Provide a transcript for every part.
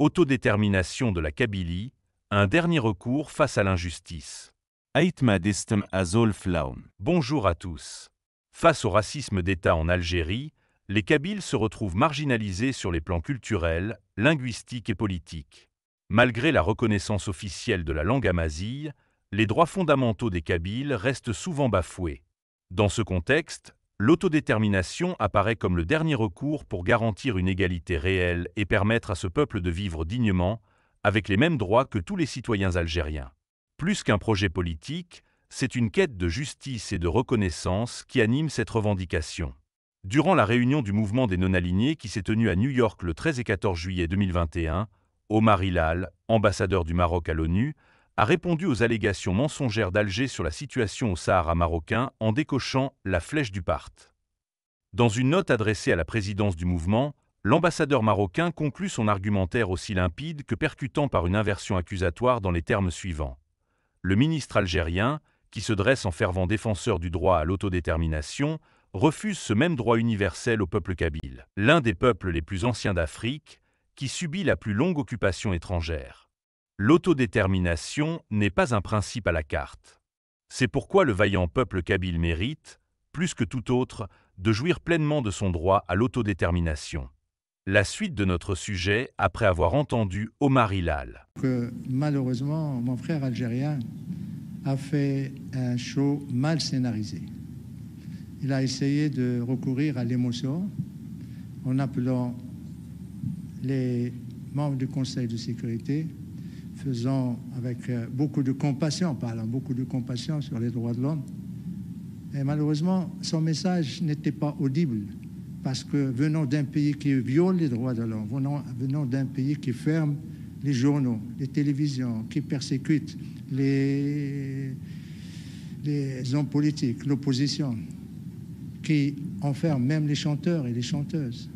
Autodétermination de la Kabylie, un dernier recours face à l'injustice. Bonjour à tous. Face au racisme d'État en Algérie, les Kabyles se retrouvent marginalisés sur les plans culturels, linguistiques et politiques. Malgré la reconnaissance officielle de la langue amazigh, les droits fondamentaux des Kabyles restent souvent bafoués. Dans ce contexte, L'autodétermination apparaît comme le dernier recours pour garantir une égalité réelle et permettre à ce peuple de vivre dignement, avec les mêmes droits que tous les citoyens algériens. Plus qu'un projet politique, c'est une quête de justice et de reconnaissance qui anime cette revendication. Durant la réunion du mouvement des non-alignés qui s'est tenue à New York le 13 et 14 juillet 2021, Omar Hilal, ambassadeur du Maroc à l'ONU, a répondu aux allégations mensongères d'Alger sur la situation au Sahara marocain en décochant la flèche du Part. Dans une note adressée à la présidence du mouvement, l'ambassadeur marocain conclut son argumentaire aussi limpide que percutant par une inversion accusatoire dans les termes suivants. Le ministre algérien, qui se dresse en fervent défenseur du droit à l'autodétermination, refuse ce même droit universel au peuple kabyle, l'un des peuples les plus anciens d'Afrique, qui subit la plus longue occupation étrangère. L'autodétermination n'est pas un principe à la carte. C'est pourquoi le vaillant peuple kabyle mérite, plus que tout autre, de jouir pleinement de son droit à l'autodétermination. La suite de notre sujet après avoir entendu Omar Hilal. malheureusement, mon frère algérien a fait un show mal scénarisé. Il a essayé de recourir à l'émotion en appelant les membres du Conseil de sécurité faisant avec euh, beaucoup de compassion, parlant beaucoup de compassion sur les droits de l'homme. Et malheureusement, son message n'était pas audible parce que venant d'un pays qui viole les droits de l'homme, venant, venant d'un pays qui ferme les journaux, les télévisions, qui persécute les, les hommes politiques, l'opposition, qui enferme même les chanteurs et les chanteuses,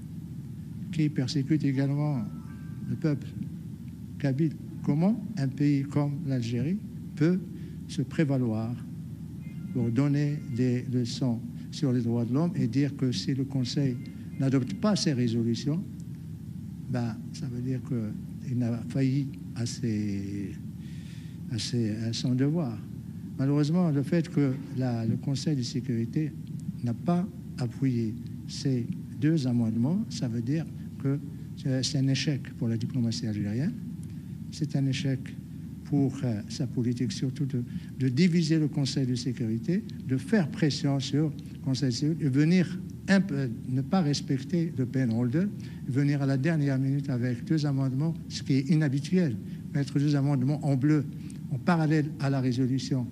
qui persécute également le peuple kabyle. Comment un pays comme l'Algérie peut se prévaloir pour donner des leçons sur les droits de l'homme et dire que si le Conseil n'adopte pas ces résolutions, ben, ça veut dire qu'il a failli à, à, son devoir. Malheureusement, le fait que le Conseil de sécurité n'a pas appuyé ces deux amendements, ça veut dire que c'est un échec pour la diplomatie algérienne c'est un échec pour euh, sa politique, surtout de, diviser le Conseil de sécurité, de faire pression sur le Conseil de sécurité, et venir un peu, ne pas respecter le Penholder, venir à la dernière minute avec deux amendements, ce qui est inhabituel, mettre deux amendements en bleu en parallèle à la résolution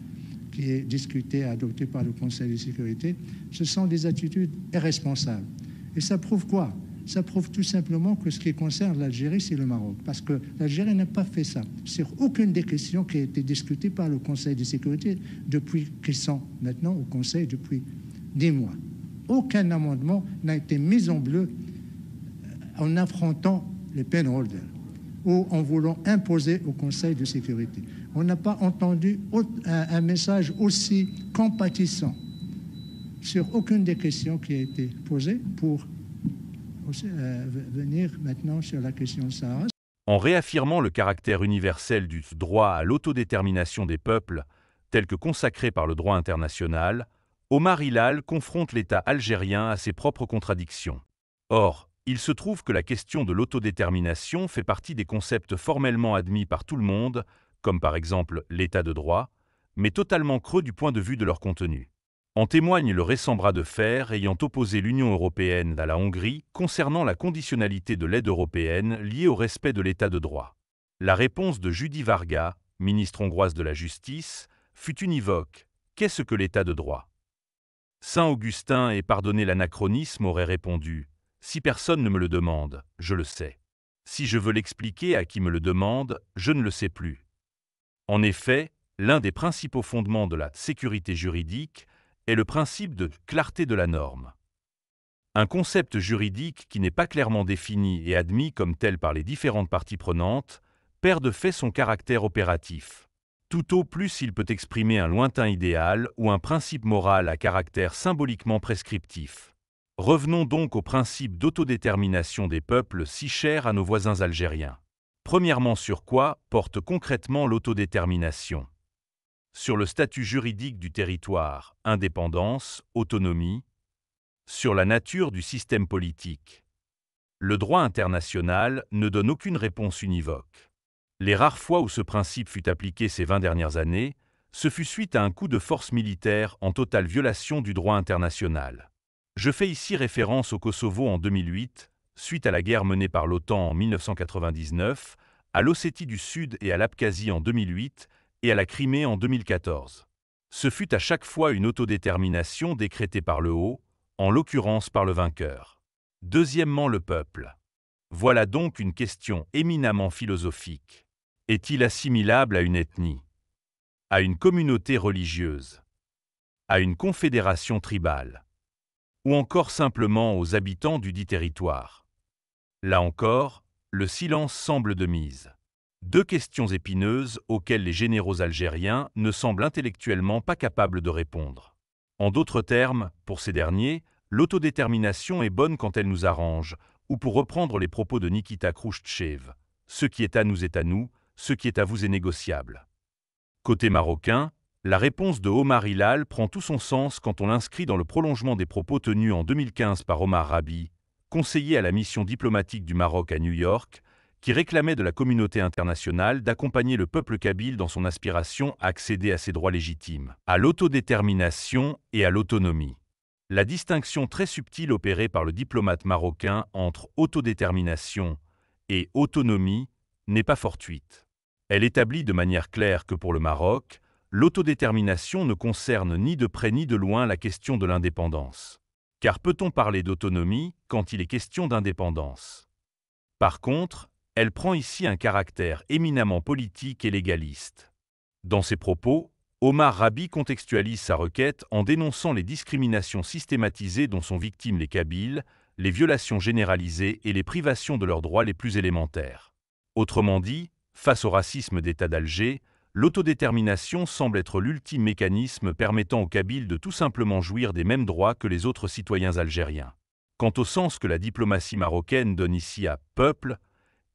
qui est discutée et adoptée par le Conseil de sécurité, ce sont des attitudes irresponsables. Et ça prouve quoi ça prouve tout simplement que ce qui concerne l'Algérie, c'est le Maroc. Parce que l'Algérie n'a pas fait ça sur aucune des questions qui a été discutée par le Conseil de sécurité depuis qu'ils sont maintenant au Conseil depuis dix mois. Aucun amendement n'a été mis en bleu euh, en affrontant les holders » ou en voulant imposer au Conseil de sécurité. On n'a pas entendu un message aussi compatissant sur aucune des questions qui a été posée pour venir maintenant sur la question En réaffirmant le caractère universel du droit à l'autodétermination des peuples, tel que consacré par le droit international, Omar Hilal confronte l'État algérien à ses propres contradictions. Or, il se trouve que la question de l'autodétermination fait partie des concepts formellement admis par tout le monde, comme par exemple l'état de droit, mais totalement creux du point de vue de leur contenu. En témoigne le récent bras de fer ayant opposé l'Union européenne à la Hongrie concernant la conditionnalité de l'aide européenne liée au respect de l'état de droit. La réponse de Judy Varga, ministre hongroise de la Justice, fut univoque. Qu'est-ce que l'état de droit Saint Augustin, et pardonné l'anachronisme, aurait répondu Si personne ne me le demande, je le sais. Si je veux l'expliquer à qui me le demande, je ne le sais plus. En effet, l'un des principaux fondements de la sécurité juridique est le principe de clarté de la norme. Un concept juridique qui n'est pas clairement défini et admis comme tel par les différentes parties prenantes perd de fait son caractère opératif. Tout au plus il peut exprimer un lointain idéal ou un principe moral à caractère symboliquement prescriptif. Revenons donc au principe d'autodétermination des peuples si cher à nos voisins algériens. Premièrement sur quoi porte concrètement l'autodétermination sur le statut juridique du territoire, indépendance, autonomie, sur la nature du système politique. Le droit international ne donne aucune réponse univoque. Les rares fois où ce principe fut appliqué ces 20 dernières années, ce fut suite à un coup de force militaire en totale violation du droit international. Je fais ici référence au Kosovo en 2008, suite à la guerre menée par l'OTAN en 1999, à l'Ossétie du Sud et à l'Abkhazie en 2008, et à la Crimée en 2014. Ce fut à chaque fois une autodétermination décrétée par le haut, en l'occurrence par le vainqueur. Deuxièmement, le peuple. Voilà donc une question éminemment philosophique. Est-il assimilable à une ethnie À une communauté religieuse À une confédération tribale Ou encore simplement aux habitants du dit territoire Là encore, le silence semble de mise. Deux questions épineuses auxquelles les généraux algériens ne semblent intellectuellement pas capables de répondre. En d'autres termes, pour ces derniers, l'autodétermination est bonne quand elle nous arrange, ou pour reprendre les propos de Nikita Khrouchtchev, ce qui est à nous est à nous, ce qui est à vous est négociable. Côté marocain, la réponse de Omar Hilal prend tout son sens quand on l'inscrit dans le prolongement des propos tenus en 2015 par Omar Rabi, conseiller à la mission diplomatique du Maroc à New York, qui réclamait de la communauté internationale d'accompagner le peuple kabyle dans son aspiration à accéder à ses droits légitimes, à l'autodétermination et à l'autonomie. La distinction très subtile opérée par le diplomate marocain entre autodétermination et autonomie n'est pas fortuite. Elle établit de manière claire que pour le Maroc, l'autodétermination ne concerne ni de près ni de loin la question de l'indépendance. Car peut-on parler d'autonomie quand il est question d'indépendance Par contre, elle prend ici un caractère éminemment politique et légaliste. Dans ses propos, Omar Rabi contextualise sa requête en dénonçant les discriminations systématisées dont sont victimes les Kabyles, les violations généralisées et les privations de leurs droits les plus élémentaires. Autrement dit, face au racisme d'État d'Alger, l'autodétermination semble être l'ultime mécanisme permettant aux Kabyles de tout simplement jouir des mêmes droits que les autres citoyens algériens. Quant au sens que la diplomatie marocaine donne ici à peuple,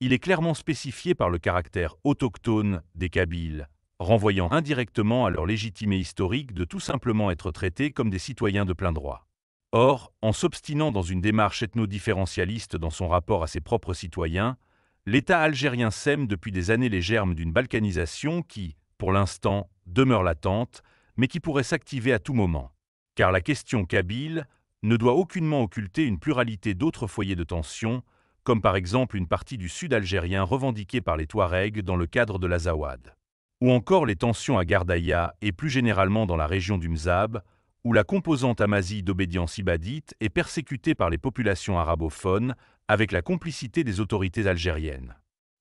il est clairement spécifié par le caractère autochtone des Kabyles, renvoyant indirectement à leur légitimité historique de tout simplement être traités comme des citoyens de plein droit. Or, en s'obstinant dans une démarche ethno-différentialiste dans son rapport à ses propres citoyens, l'État algérien sème depuis des années les germes d'une balkanisation qui, pour l'instant, demeure latente, mais qui pourrait s'activer à tout moment. Car la question kabyle ne doit aucunement occulter une pluralité d'autres foyers de tension, comme par exemple une partie du sud algérien revendiquée par les Touaregs dans le cadre de l'Azawad, ou encore les tensions à Gardaïa et plus généralement dans la région du Mzab, où la composante amazie d'obédience ibadite est persécutée par les populations arabophones avec la complicité des autorités algériennes.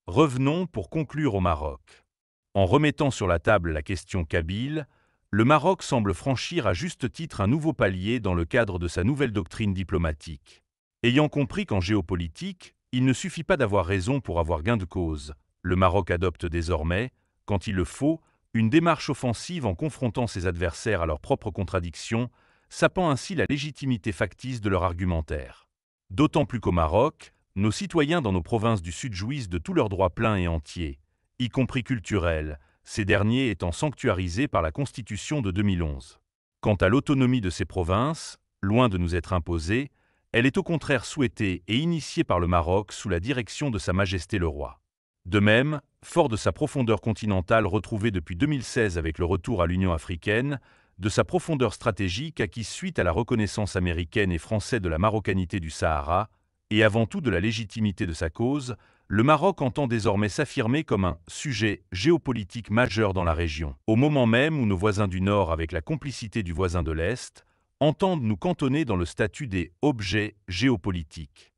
Revenons pour conclure au Maroc. En remettant sur la table la question kabyle, le Maroc semble franchir à juste titre un nouveau palier dans le cadre de sa nouvelle doctrine diplomatique. Ayant compris qu'en géopolitique, il ne suffit pas d'avoir raison pour avoir gain de cause, le Maroc adopte désormais, quand il le faut, une démarche offensive en confrontant ses adversaires à leurs propres contradictions, sapant ainsi la légitimité factice de leur argumentaire. D'autant plus qu'au Maroc, nos citoyens dans nos provinces du Sud jouissent de tous leurs droits pleins et entiers, y compris culturels, ces derniers étant sanctuarisés par la Constitution de 2011. Quant à l'autonomie de ces provinces, loin de nous être imposée, elle est au contraire souhaitée et initiée par le Maroc sous la direction de Sa Majesté le Roi. De même, fort de sa profondeur continentale retrouvée depuis 2016 avec le retour à l'Union africaine, de sa profondeur stratégique acquise suite à la reconnaissance américaine et française de la marocanité du Sahara, et avant tout de la légitimité de sa cause, le Maroc entend désormais s'affirmer comme un sujet géopolitique majeur dans la région. Au moment même où nos voisins du Nord, avec la complicité du voisin de l'Est, entendent nous cantonner dans le statut des objets géopolitiques.